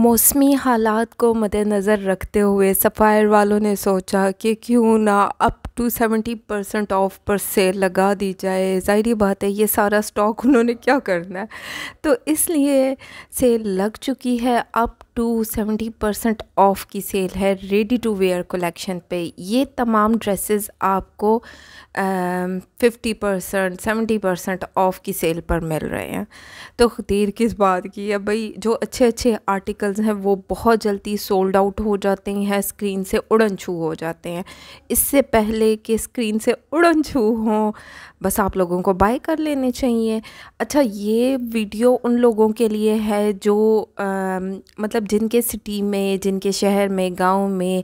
मौसमी हालात को मद्देनज़र रखते हुए सफ़ायर वालों ने सोचा कि क्यों ना up to seventy percent off पर सेल लगा दी जाए ज़ाहरी बात है ये सारा स्टॉक उन्होंने क्या करना है तो इसलिए सेल लग चुकी है up to seventy percent off की सेल है रेडी टू वेयर कलेक्शन पे ये तमाम ड्रेसेस आपको fifty percent seventy percent off की सेल पर मिल रहे हैं तो देर किस बात की है भाई जो अच्छे अच्छे आर्टिकल्स हैं वो बहुत जल्दी सोल्ड आउट हो जाते हैं स्क्रीन से उड़न छू हो जाते हैं इससे पहले कि स्क्रीन से उड़न छू हों बस आप लोगों को बाय कर लेने चाहिए अच्छा ये वीडियो उन लोगों के लिए है जो आ, um, मतलब जिनके सिटी में जिनके शहर में गांव में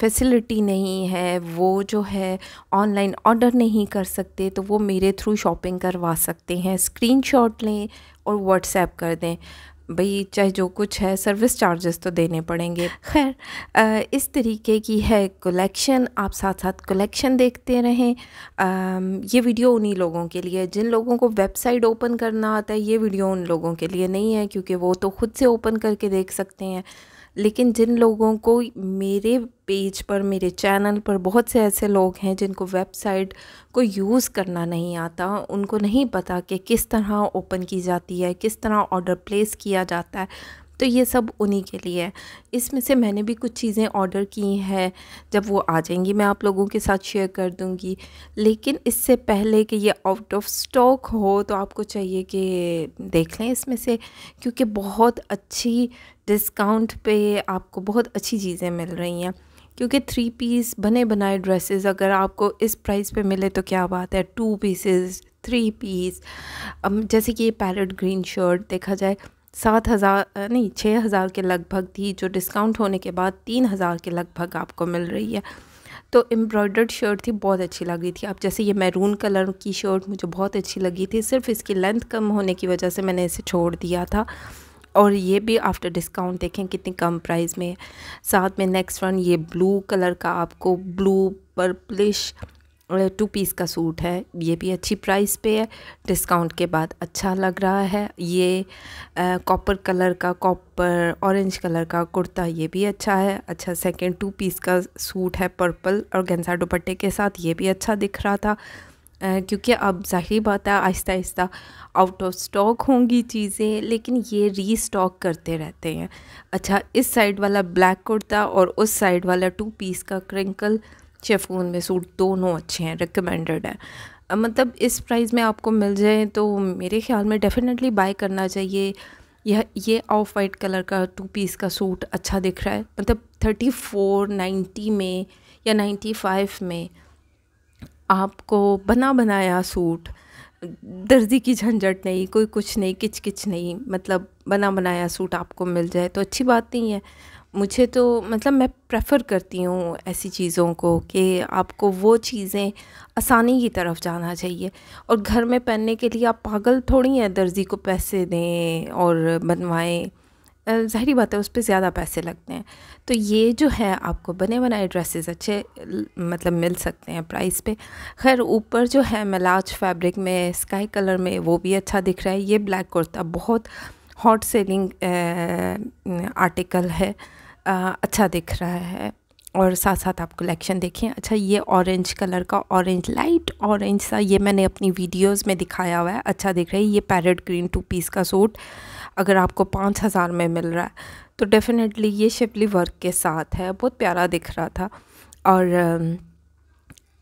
फैसिलिटी नहीं है वो जो है ऑनलाइन ऑर्डर नहीं कर सकते तो वो मेरे थ्रू शॉपिंग करवा सकते हैं स्क्रीनशॉट लें और व्हाट्सएप कर दें भाई चाहे जो कुछ है सर्विस चार्जेस तो देने पड़ेंगे खैर इस तरीके की है कलेक्शन आप साथ साथ कलेक्शन देखते रहें ये वीडियो उन्हीं लोगों के लिए जिन लोगों को वेबसाइट ओपन करना आता है ये वीडियो उन लोगों के लिए नहीं है क्योंकि वो तो ख़ुद से ओपन करके देख सकते हैं लेकिन जिन लोगों को मेरे पेज पर मेरे चैनल पर बहुत से ऐसे लोग हैं जिनको वेबसाइट को यूज़ करना नहीं आता उनको नहीं पता कि किस तरह ओपन की जाती है किस तरह ऑर्डर प्लेस किया जाता है तो ये सब उन्हीं के लिए है इसमें से मैंने भी कुछ चीज़ें ऑर्डर की हैं जब वो आ जाएंगी मैं आप लोगों के साथ शेयर कर दूँगी लेकिन इससे पहले कि ये आउट ऑफ स्टॉक हो तो आपको चाहिए कि देख लें इसमें से क्योंकि बहुत अच्छी डिस्काउंट पे आपको बहुत अच्छी चीज़ें मिल रही हैं क्योंकि थ्री पीस बने बनाए ड्रेसेस अगर आपको इस प्राइस पे मिले तो क्या बात है टू पीसेस थ्री पीस जैसे कि ये पैरट ग्रीन शर्ट देखा जाए सात हज़ार नहीं छः हज़ार के लगभग थी जो डिस्काउंट होने के बाद तीन हज़ार के लगभग आपको मिल रही है तो एम्ब्रॉयडर्ड शर्ट थी बहुत अच्छी लगी थी अब जैसे ये मैरून कलर की शर्ट मुझे बहुत अच्छी लगी थी सिर्फ इसकी लेंथ कम होने की वजह से मैंने इसे छोड़ दिया था और ये भी आफ्टर डिस्काउंट देखें कितनी कम प्राइस में साथ में नेक्स्ट वन ये ब्लू कलर का आपको ब्लू पर्पलिश टू पीस का सूट है ये भी अच्छी प्राइस पे है डिस्काउंट के बाद अच्छा लग रहा है ये कॉपर कलर का कॉपर ऑरेंज कलर का कुर्ता ये भी अच्छा है अच्छा सेकंड टू पीस का सूट है पर्पल और गेंसा दुपट्टे के साथ ये भी अच्छा दिख रहा था क्योंकि अब जाहिर बात है आहिस्ता आहिस्ता आउट ऑफ स्टॉक होंगी चीज़ें लेकिन ये री स्टॉक करते रहते हैं अच्छा इस साइड वाला ब्लैक कुर्ता और उस साइड वाला टू पीस का क्रिंकल शेफून में सूट दोनों अच्छे हैं रिकमेंडेड है मतलब इस प्राइस में आपको मिल जाए तो मेरे ख्याल में डेफ़िनेटली बाय करना चाहिए यह ये ऑफ वाइट कलर का टू पीस का सूट अच्छा दिख रहा है मतलब थर्टी फोर नाइन्टी में या नाइन्टी फाइव में आपको बना बनाया सूट दर्जी की झंझट नहीं कोई कुछ नहीं किच किच नहीं मतलब बना बनाया सूट आपको मिल जाए तो अच्छी बात नहीं है मुझे तो मतलब मैं प्रेफर करती हूँ ऐसी चीज़ों को कि आपको वो चीज़ें आसानी की तरफ जाना चाहिए और घर में पहनने के लिए आप पागल थोड़ी हैं दर्जी को पैसे दें और बनवाएं जहरी बात है उस पर ज़्यादा पैसे लगते हैं तो ये जो है आपको बने बनाए ड्रेसेस अच्छे मतलब मिल सकते हैं प्राइस पे खैर ऊपर जो है मलाज फैब्रिक में स्काई कलर में वो भी अच्छा दिख रहा है ये ब्लैक कुर्ता बहुत हॉट सेलिंग आर्टिकल है अच्छा दिख रहा है और साथ साथ आप कलेक्शन देखें अच्छा ये ऑरेंज कलर का ऑरेंज लाइट ऑरेंज सा ये मैंने अपनी वीडियोस में दिखाया हुआ है अच्छा दिख रहा है ये पैरट ग्रीन टू पीस का सूट अगर आपको पाँच हज़ार में मिल रहा है तो डेफ़िनेटली ये शिपली वर्क के साथ है बहुत प्यारा दिख रहा था और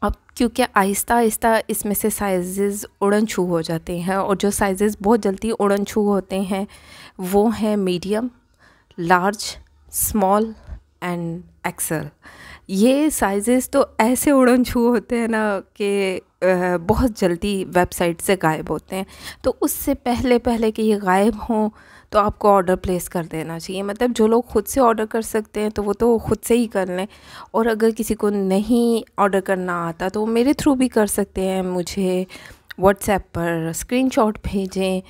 अब क्योंकि आहिस्ता आहिस्ता इसमें से साइज़ उड़न छू हो जाते हैं और जो साइज़ बहुत जल्दी उड़न छू होते हैं वो हैं medium large small and XL ये साइजेस तो ऐसे उड़न छू होते हैं ना कि बहुत जल्दी वेबसाइट से गायब होते हैं तो उससे पहले पहले कि ये गायब हों तो आपको ऑर्डर प्लेस कर देना चाहिए मतलब जो लोग ख़ुद से ऑर्डर कर सकते हैं तो वो तो ख़ुद से ही कर लें और अगर किसी को नहीं ऑर्डर करना आता तो मेरे थ्रू भी कर सकते हैं मुझे व्हाट्सएप पर स्क्रीनशॉट भेजें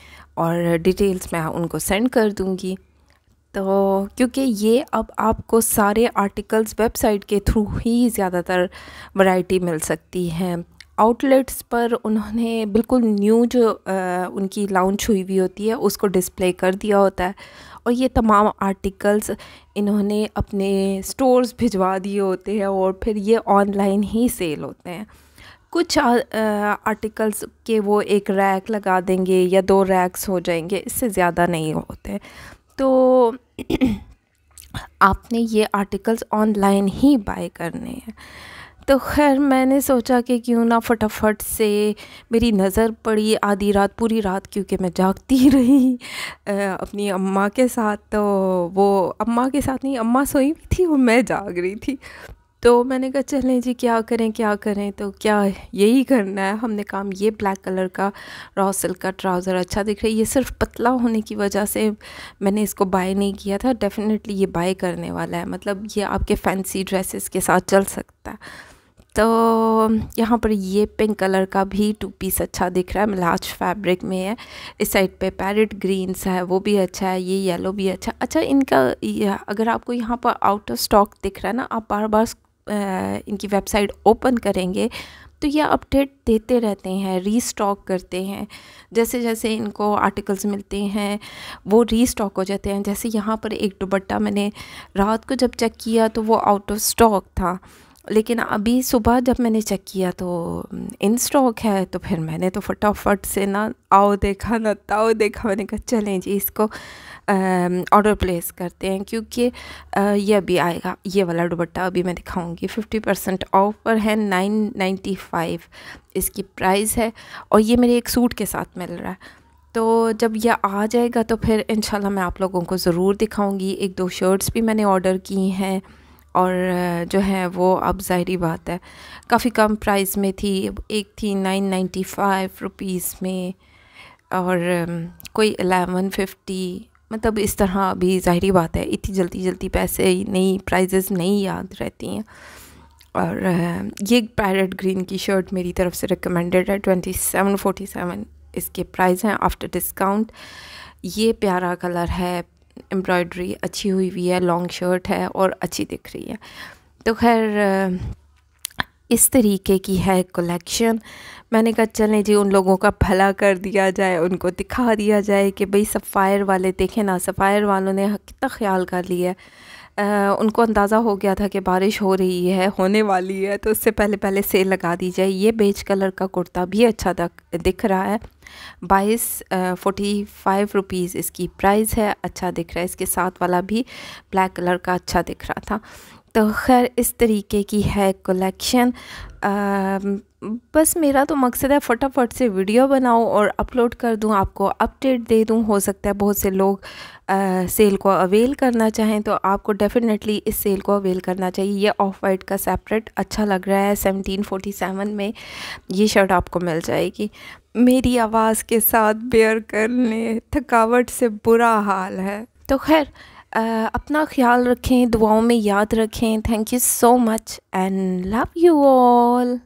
और डिटेल्स मैं उनको सेंड कर दूँगी तो क्योंकि ये अब आपको सारे आर्टिकल्स वेबसाइट के थ्रू ही ज़्यादातर वैरायटी मिल सकती है आउटलेट्स पर उन्होंने बिल्कुल न्यू जो आ, उनकी लॉन्च हुई हुई होती है उसको डिस्प्ले कर दिया होता है और ये तमाम आर्टिकल्स इन्होंने अपने स्टोर्स भिजवा दिए होते हैं और फिर ये ऑनलाइन ही सेल होते हैं कुछ आ, आर्टिकल्स के वो एक रैक लगा देंगे या दो रैक्स हो जाएंगे इससे ज़्यादा नहीं होते तो आपने ये आर्टिकल्स ऑनलाइन ही बाय करने हैं तो खैर मैंने सोचा कि क्यों ना फटाफट से मेरी नज़र पड़ी आधी रात पूरी रात क्योंकि मैं जागती रही आ, अपनी अम्मा के साथ तो वो अम्मा के साथ नहीं अम्मा सोई हुई थी और मैं जाग रही थी तो मैंने कहा चलें जी क्या करें क्या करें तो क्या यही करना है हमने काम ये ब्लैक कलर का रॉ सिल्क का ट्राउज़र अच्छा दिख रहा है ये सिर्फ पतला होने की वजह से मैंने इसको बाय नहीं किया था डेफ़िनेटली ये बाय करने वाला है मतलब ये आपके फैंसी ड्रेसेस के साथ चल सकता है तो यहाँ पर ये पिंक कलर का भी टू पीस अच्छा दिख रहा है लार्ज फैब्रिक में है इस साइड पे पैरेट ग्रीन्स है वो भी अच्छा है ये येलो भी अच्छा अच्छा इनका अगर आपको यहाँ पर आउट ऑफ स्टॉक दिख रहा है ना आप बार बार इनकी वेबसाइट ओपन करेंगे तो ये अपडेट देते रहते हैं रीस्टॉक करते हैं जैसे जैसे इनको आर्टिकल्स मिलते हैं वो रीस्टॉक हो जाते हैं जैसे यहाँ पर एक दुबट्टा मैंने रात को जब चेक किया तो वो आउट ऑफ स्टॉक था लेकिन अभी सुबह जब मैंने चेक किया तो इन स्टॉक है तो फिर मैंने तो फटाफट से ना आओ देखा ना ताओ देखा मैंने कहा चलें जी इसको ऑर्डर प्लेस करते हैं क्योंकि ये अभी आएगा ये वाला दुबट्टा अभी मैं दिखाऊंगी फिफ्टी परसेंट ऑफ पर है नाइन नाइन्टी फाइव इसकी प्राइस है और ये मेरे एक सूट के साथ मिल रहा है तो जब यह आ जाएगा तो फिर इन मैं आप लोगों को ज़रूर दिखाऊंगी एक दो शर्ट्स भी मैंने ऑर्डर की हैं और जो है वो अब ज़ाहरी बात है काफ़ी कम प्राइस में थी एक थी नाइन नाइन्टी फाइव रुपीज़ में और कोई अलेवन फिफ्टी मतलब इस तरह अभी ज़ाहरी बात है इतनी जल्दी जल्दी पैसे नहीं प्राइजेस नहीं याद रहती हैं और ये पैरट ग्रीन की शर्ट मेरी तरफ से रिकमेंडेड है ट्वेंटी सेवन फोर्टी सेवन इसके प्राइस हैं आफ्टर डिस्काउंट ये प्यारा कलर है एम्ब्रॉयडरी अच्छी हुई हुई है लॉन्ग शर्ट है और अच्छी दिख रही है तो खैर इस तरीके की है कलेक्शन मैंने कहा चलें जी उन लोगों का भला कर दिया जाए उनको दिखा दिया जाए कि भाई सफ़ायर वाले देखें ना सफ़ायर वालों ने कितना ख्याल कर लिया है उनको अंदाज़ा हो गया था कि बारिश हो रही है होने वाली है तो उससे पहले पहले सेल लगा दी जाए ये बेज कलर का कुर्ता भी अच्छा दिख रहा है बाईस फोटी फाइव रुपीज़ इसकी प्राइस है अच्छा दिख रहा है इसके साथ वाला भी ब्लैक कलर का अच्छा दिख रहा था तो खैर इस तरीके की है कलेक्शन बस मेरा तो मकसद है फटाफट से वीडियो बनाऊं और अपलोड कर दूं आपको अपडेट दे दूं हो सकता है बहुत से लोग आ, सेल को अवेल करना चाहें तो आपको डेफ़िनेटली इस सेल को अवेल करना चाहिए ये ऑफ वाइट का सेपरेट अच्छा लग रहा है सेवनटीन सेवन में ये शर्ट आपको मिल जाएगी मेरी आवाज़ के साथ बेयर करने थकावट से बुरा हाल है तो खैर अपना ख्याल रखें दुआओं में याद रखें thank you so much and love you all